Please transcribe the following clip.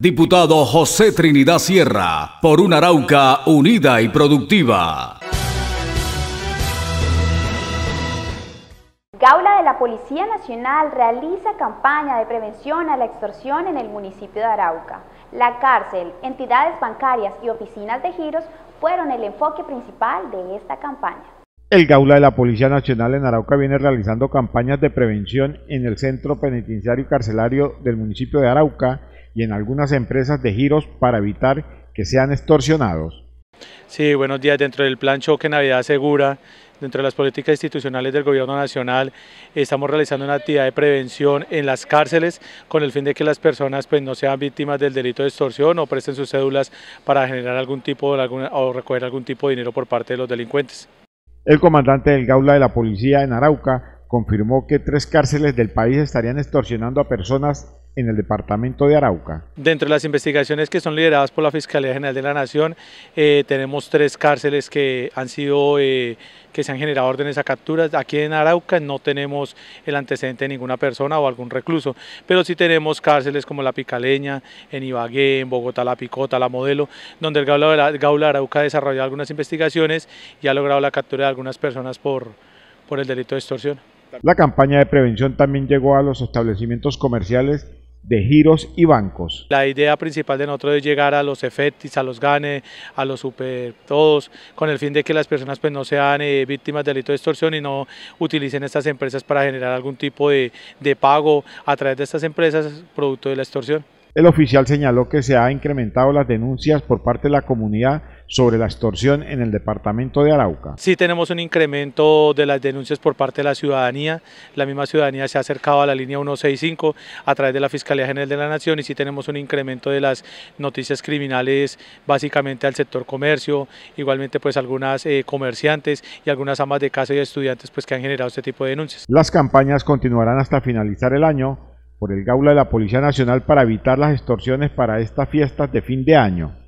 Diputado José Trinidad Sierra, por un Arauca unida y productiva. Gaula de la Policía Nacional realiza campaña de prevención a la extorsión en el municipio de Arauca. La cárcel, entidades bancarias y oficinas de giros fueron el enfoque principal de esta campaña. El Gaula de la Policía Nacional en Arauca viene realizando campañas de prevención en el centro penitenciario y carcelario del municipio de Arauca y en algunas empresas de giros para evitar que sean extorsionados. Sí, buenos días. Dentro del plan Choque Navidad Segura, dentro de las políticas institucionales del Gobierno Nacional, estamos realizando una actividad de prevención en las cárceles con el fin de que las personas pues, no sean víctimas del delito de extorsión o presten sus cédulas para generar algún tipo de, o recoger algún tipo de dinero por parte de los delincuentes. El comandante del Gaula de la Policía en Arauca confirmó que tres cárceles del país estarían extorsionando a personas en el departamento de Arauca. Dentro de las investigaciones que son lideradas por la Fiscalía General de la Nación, eh, tenemos tres cárceles que han sido, eh, que se han generado órdenes a capturas. Aquí en Arauca no tenemos el antecedente de ninguna persona o algún recluso, pero sí tenemos cárceles como La Picaleña, en Ibagué, en Bogotá, La Picota, La Modelo, donde el Gaula, Gaula Arauca ha desarrollado algunas investigaciones y ha logrado la captura de algunas personas por, por el delito de extorsión. La campaña de prevención también llegó a los establecimientos comerciales de giros y bancos. La idea principal de nosotros es llegar a los EFETIS, a los GANE, a los super todos, con el fin de que las personas pues, no sean eh, víctimas de delito de extorsión y no utilicen estas empresas para generar algún tipo de, de pago a través de estas empresas producto de la extorsión. El oficial señaló que se ha incrementado las denuncias por parte de la comunidad sobre la extorsión en el departamento de Arauca. Sí tenemos un incremento de las denuncias por parte de la ciudadanía. La misma ciudadanía se ha acercado a la línea 165 a través de la Fiscalía General de la Nación y sí tenemos un incremento de las noticias criminales básicamente al sector comercio, igualmente pues algunas eh, comerciantes y algunas amas de casa y estudiantes pues que han generado este tipo de denuncias. Las campañas continuarán hasta finalizar el año por el Gaula de la Policía Nacional para evitar las extorsiones para estas fiestas de fin de año.